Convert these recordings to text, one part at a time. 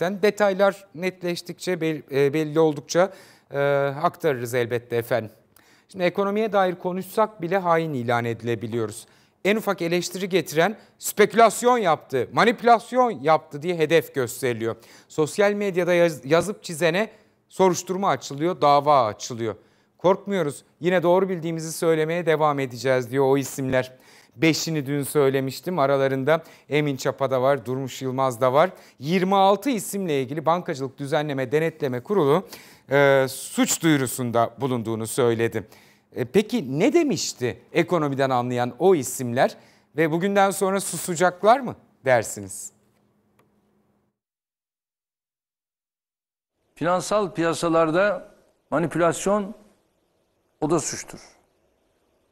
Detaylar netleştikçe, e, belli oldukça e, aktarırız elbette efendim. Şimdi ekonomiye dair konuşsak bile hain ilan edilebiliyoruz. En ufak eleştiri getiren spekülasyon yaptı, manipülasyon yaptı diye hedef gösteriliyor. Sosyal medyada yaz, yazıp çizene soruşturma açılıyor, dava açılıyor. Korkmuyoruz, yine doğru bildiğimizi söylemeye devam edeceğiz diyor o isimler. Beşini dün söylemiştim. Aralarında Emin Çapa da var, Durmuş Yılmaz da var. 26 isimle ilgili Bankacılık Düzenleme Denetleme Kurulu e, suç duyurusunda bulunduğunu söyledi. E, peki ne demişti ekonomiden anlayan o isimler ve bugünden sonra susacaklar mı dersiniz? Finansal piyasalarda manipülasyon o da suçtur.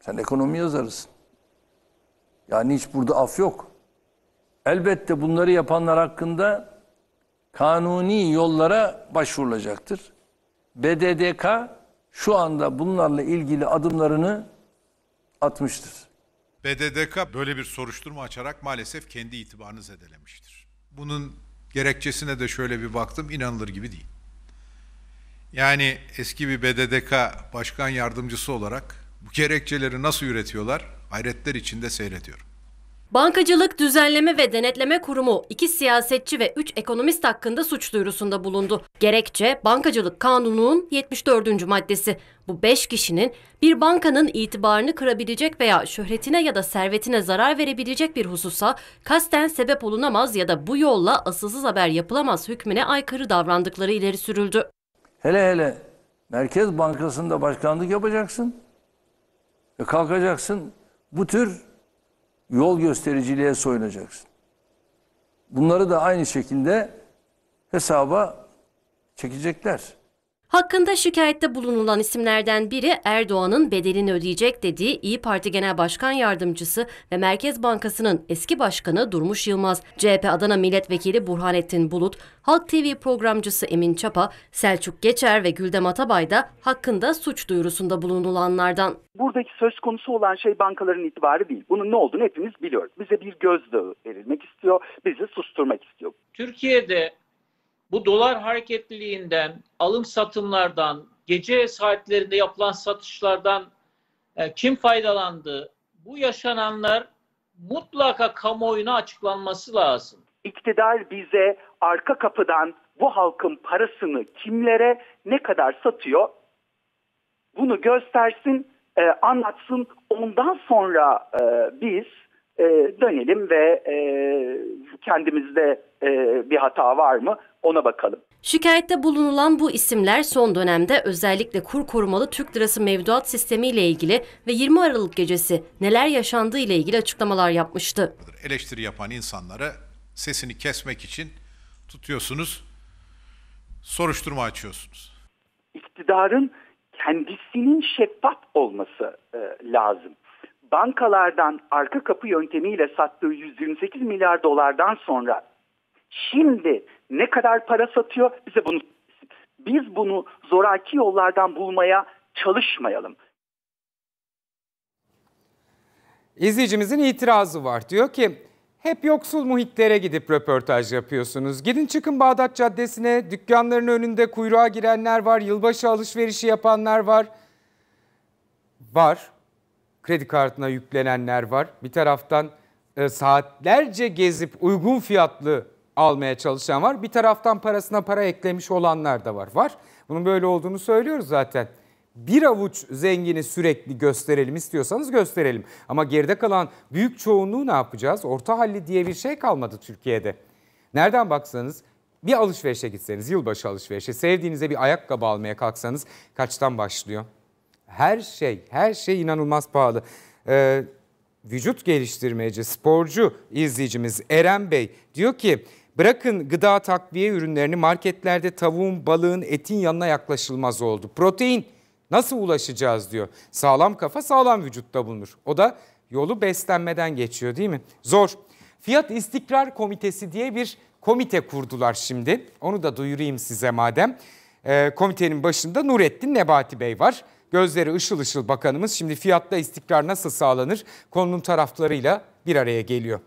Sen ekonomi yazarısın. Yani hiç burada af yok. Elbette bunları yapanlar hakkında kanuni yollara başvurulacaktır. BDDK şu anda bunlarla ilgili adımlarını atmıştır. BDDK böyle bir soruşturma açarak maalesef kendi itibarını zedelemiştir. Bunun gerekçesine de şöyle bir baktım inanılır gibi değil. Yani eski bir BDDK başkan yardımcısı olarak bu gerekçeleri nasıl üretiyorlar hayretler içinde seyrediyorum. Bankacılık Düzenleme ve Denetleme Kurumu iki siyasetçi ve üç ekonomist hakkında suç duyurusunda bulundu. Gerekçe Bankacılık Kanunu'nun 74. maddesi. Bu beş kişinin bir bankanın itibarını kırabilecek veya şöhretine ya da servetine zarar verebilecek bir hususa kasten sebep olunamaz ya da bu yolla asılsız haber yapılamaz hükmüne aykırı davrandıkları ileri sürüldü. Hele hele Merkez Bankası'nda başkanlık yapacaksın. E kalkacaksın bu tür yol göstericiliğe soyunacaksın. Bunları da aynı şekilde hesaba çekecekler. Hakkında şikayette bulunulan isimlerden biri Erdoğan'ın bedelini ödeyecek dediği İyi Parti Genel Başkan Yardımcısı ve Merkez Bankası'nın eski başkanı Durmuş Yılmaz, CHP Adana Milletvekili Burhanettin Bulut, Halk TV programcısı Emin Çapa, Selçuk Geçer ve Güldem Atabay da hakkında suç duyurusunda bulunulanlardan. Buradaki söz konusu olan şey bankaların itibarı değil. Bunun ne olduğunu hepimiz biliyoruz. Bize bir gözdağı verilmek istiyor, bizi susturmak istiyor. Türkiye'de bu dolar hareketliliğinden, alım satımlardan, gece saatlerinde yapılan satışlardan e, kim faydalandı? Bu yaşananlar mutlaka kamuoyuna açıklanması lazım. İktidar bize arka kapıdan bu halkın parasını kimlere ne kadar satıyor bunu göstersin, e, anlatsın. Ondan sonra e, biz e, dönelim ve e, kendimizde e, bir hata var mı ona bakalım. Şikayette bulunulan bu isimler son dönemde özellikle kur korumalı Türk lirası mevduat sistemi ile ilgili ve 20 Aralık gecesi neler yaşandığı ile ilgili açıklamalar yapmıştı. Eleştiri yapan insanlara sesini kesmek için tutuyorsunuz, soruşturma açıyorsunuz. İktidarın kendisinin şeffaf olması e, lazım bankalardan arka kapı yöntemiyle sattığı 128 milyar dolardan sonra şimdi ne kadar para satıyor bize bunu biz bunu zoraki yollardan bulmaya çalışmayalım. İzleyicimizin itirazı var. Diyor ki hep yoksul muhitlere gidip röportaj yapıyorsunuz. Gidin çıkın Bağdat Caddesi'ne dükkanların önünde kuyruğa girenler var, yılbaşı alışverişi yapanlar var. Var kredi kartına yüklenenler var. Bir taraftan e, saatlerce gezip uygun fiyatlı almaya çalışan var. Bir taraftan parasına para eklemiş olanlar da var. Var. Bunun böyle olduğunu söylüyoruz zaten. Bir avuç zengini sürekli gösterelim istiyorsanız gösterelim. Ama geride kalan büyük çoğunluğu ne yapacağız? Orta halli diye bir şey kalmadı Türkiye'de. Nereden baksanız bir alışverişe gitseniz, yılbaşı alışverişe, sevdiğinize bir ayakkabı almaya kalksanız kaçtan başlıyor? her şey, her şey inanılmaz pahalı. Ee, vücut geliştirmeci, sporcu izleyicimiz Eren Bey diyor ki bırakın gıda takviye ürünlerini marketlerde tavuğun, balığın, etin yanına yaklaşılmaz oldu. Protein nasıl ulaşacağız diyor. Sağlam kafa sağlam vücutta bulunur. O da yolu beslenmeden geçiyor değil mi? Zor. Fiyat İstikrar Komitesi diye bir komite kurdular şimdi. Onu da duyurayım size madem e, komitenin başında Nurettin Nebati Bey var. Gözleri ışıl ışıl bakanımız şimdi fiyatta istikrar nasıl sağlanır konunun taraflarıyla bir araya geliyor.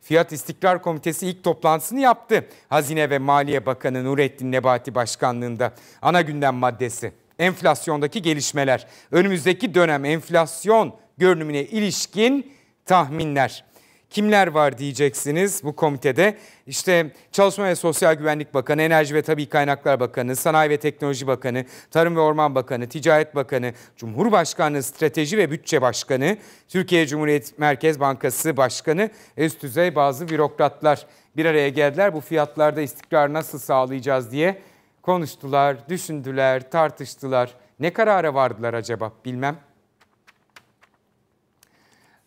Fiyat İstikrar Komitesi ilk toplantısını yaptı. Hazine ve Maliye Bakanı Nurettin Nebati Başkanlığında ana gündem maddesi enflasyondaki gelişmeler, önümüzdeki dönem enflasyon görünümüne ilişkin tahminler kimler var diyeceksiniz bu komitede. İşte Çalışma ve Sosyal Güvenlik Bakanı, Enerji ve Tabii Kaynaklar Bakanı, Sanayi ve Teknoloji Bakanı, Tarım ve Orman Bakanı, Ticaret Bakanı, Cumhurbaşkanı Strateji ve Bütçe Başkanı, Türkiye Cumhuriyet Merkez Bankası Başkanı, üst düzey bazı bürokratlar bir araya geldiler. Bu fiyatlarda istikrar nasıl sağlayacağız diye konuştular, düşündüler, tartıştılar. Ne karara vardılar acaba bilmem.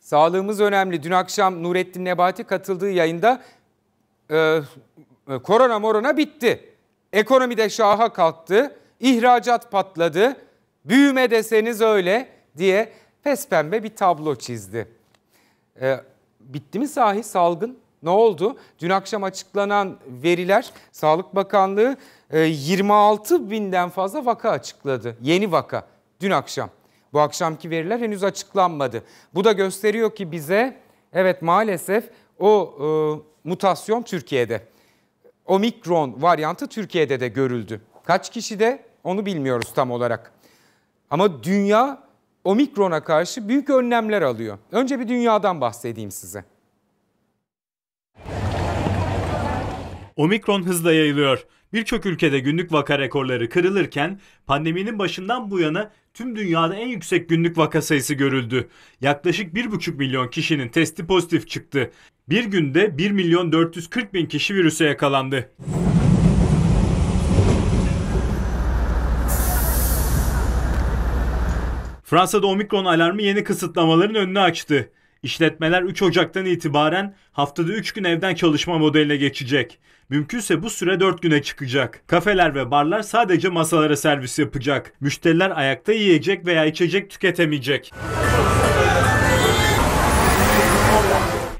Sağlığımız önemli. Dün akşam Nurettin Nebati katıldığı yayında e, e, korona morona bitti. ekonomi de şaha kalktı, ihracat patladı, büyüme deseniz öyle diye pes pembe bir tablo çizdi. E, bitti mi sahi salgın? Ne oldu? Dün akşam açıklanan veriler Sağlık Bakanlığı 26 e, binden fazla vaka açıkladı. Yeni vaka dün akşam. Bu akşamki veriler henüz açıklanmadı. Bu da gösteriyor ki bize evet maalesef o e, mutasyon Türkiye'de. Omikron varyantı Türkiye'de de görüldü. Kaç kişide onu bilmiyoruz tam olarak. Ama dünya omikrona karşı büyük önlemler alıyor. Önce bir dünyadan bahsedeyim size. Omikron hızla yayılıyor. Birçok ülkede günlük vaka rekorları kırılırken pandeminin başından bu yana tüm dünyada en yüksek günlük vaka sayısı görüldü. Yaklaşık 1,5 milyon kişinin testi pozitif çıktı. Bir günde 1 milyon 440 bin kişi virüse yakalandı. Fransa'da omikron alarmı yeni kısıtlamaların önünü açtı. İşletmeler 3 Ocak'tan itibaren haftada 3 gün evden çalışma modeline geçecek. Mümkünse bu süre 4 güne çıkacak. Kafeler ve barlar sadece masalara servis yapacak. Müşteriler ayakta yiyecek veya içecek tüketemeyecek.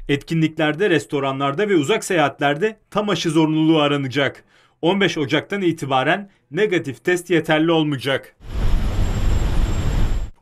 Etkinliklerde, restoranlarda ve uzak seyahatlerde tam aşı zorunluluğu aranacak. 15 Ocak'tan itibaren negatif test yeterli olmayacak.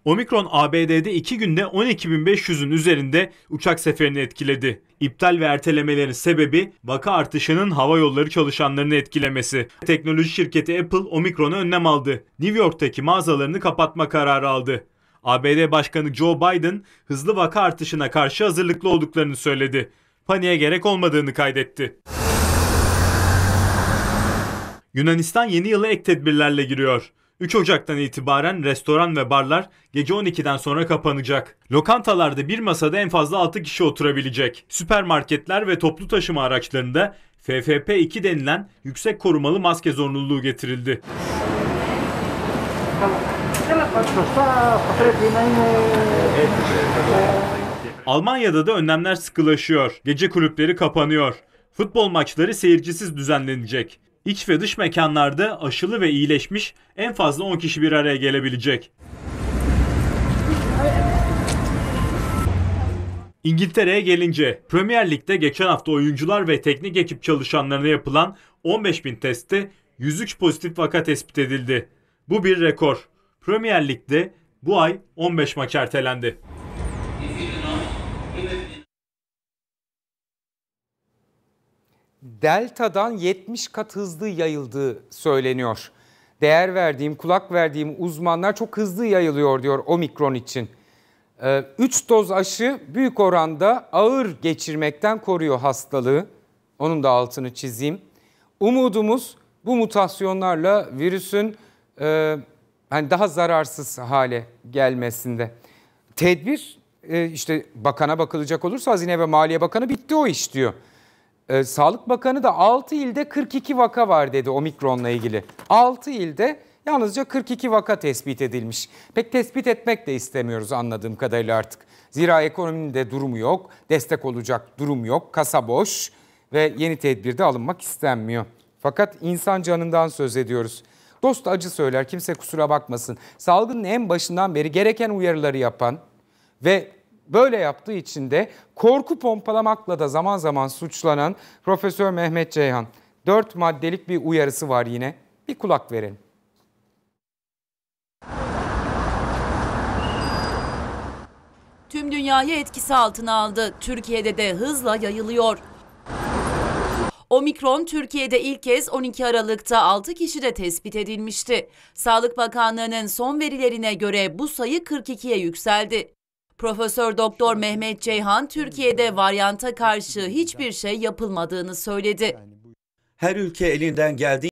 Omikron ABD'de 2 günde 12.500'ün üzerinde uçak seferini etkiledi. İptal ve ertelemelerin sebebi vaka artışının hava yolları çalışanlarını etkilemesi. Teknoloji şirketi Apple Omikron'a önlem aldı. New York'taki mağazalarını kapatma kararı aldı. ABD Başkanı Joe Biden hızlı vaka artışına karşı hazırlıklı olduklarını söyledi. Paniğe gerek olmadığını kaydetti. Yunanistan yeni Yılı ek tedbirlerle giriyor. 3 Ocak'tan itibaren restoran ve barlar gece 12'den sonra kapanacak. Lokantalarda bir masada en fazla 6 kişi oturabilecek. Süpermarketler ve toplu taşıma araçlarında FFP2 denilen yüksek korumalı maske zorunluluğu getirildi. Almanya'da da önlemler sıkılaşıyor. Gece kulüpleri kapanıyor. Futbol maçları seyircisiz düzenlenecek. İç ve dış mekanlarda aşılı ve iyileşmiş en fazla 10 kişi bir araya gelebilecek. İngiltere'ye gelince Premier Lig'de geçen hafta oyuncular ve teknik ekip çalışanlarına yapılan 15 bin testte 103 pozitif vaka tespit edildi. Bu bir rekor. Premier Lig'de bu ay 15 maç ertelendi. deltadan 70 kat hızlı yayıldığı söyleniyor. Değer verdiğim, kulak verdiğim uzmanlar çok hızlı yayılıyor diyor omikron için. 3 ee, doz aşı büyük oranda ağır geçirmekten koruyor hastalığı. Onun da altını çizeyim. Umudumuz bu mutasyonlarla virüsün e, hani daha zararsız hale gelmesinde. Tedbir e, işte bakana bakılacak olursa Hazine ve Maliye Bakanı bitti o iş diyor e, Sağlık Bakanı da 6 ilde 42 vaka var dedi omikronla ilgili. 6 ilde yalnızca 42 vaka tespit edilmiş. Pek tespit etmek de istemiyoruz anladığım kadarıyla artık. Zira ekonominin de durumu yok, destek olacak durum yok, kasa boş ve yeni tedbirde alınmak istenmiyor. Fakat insan canından söz ediyoruz. Dost acı söyler kimse kusura bakmasın. Salgının en başından beri gereken uyarıları yapan ve Böyle yaptığı için de korku pompalamakla da zaman zaman suçlanan Profesör Mehmet Ceyhan. Dört maddelik bir uyarısı var yine. Bir kulak verin. Tüm dünyayı etkisi altına aldı. Türkiye'de de hızla yayılıyor. Omikron Türkiye'de ilk kez 12 Aralık'ta 6 kişi de tespit edilmişti. Sağlık Bakanlığı'nın son verilerine göre bu sayı 42'ye yükseldi. Profesör Doktor Mehmet Ceyhan Türkiye'de varyanta karşı hiçbir şey yapılmadığını söyledi. Her ülke elinden geldiği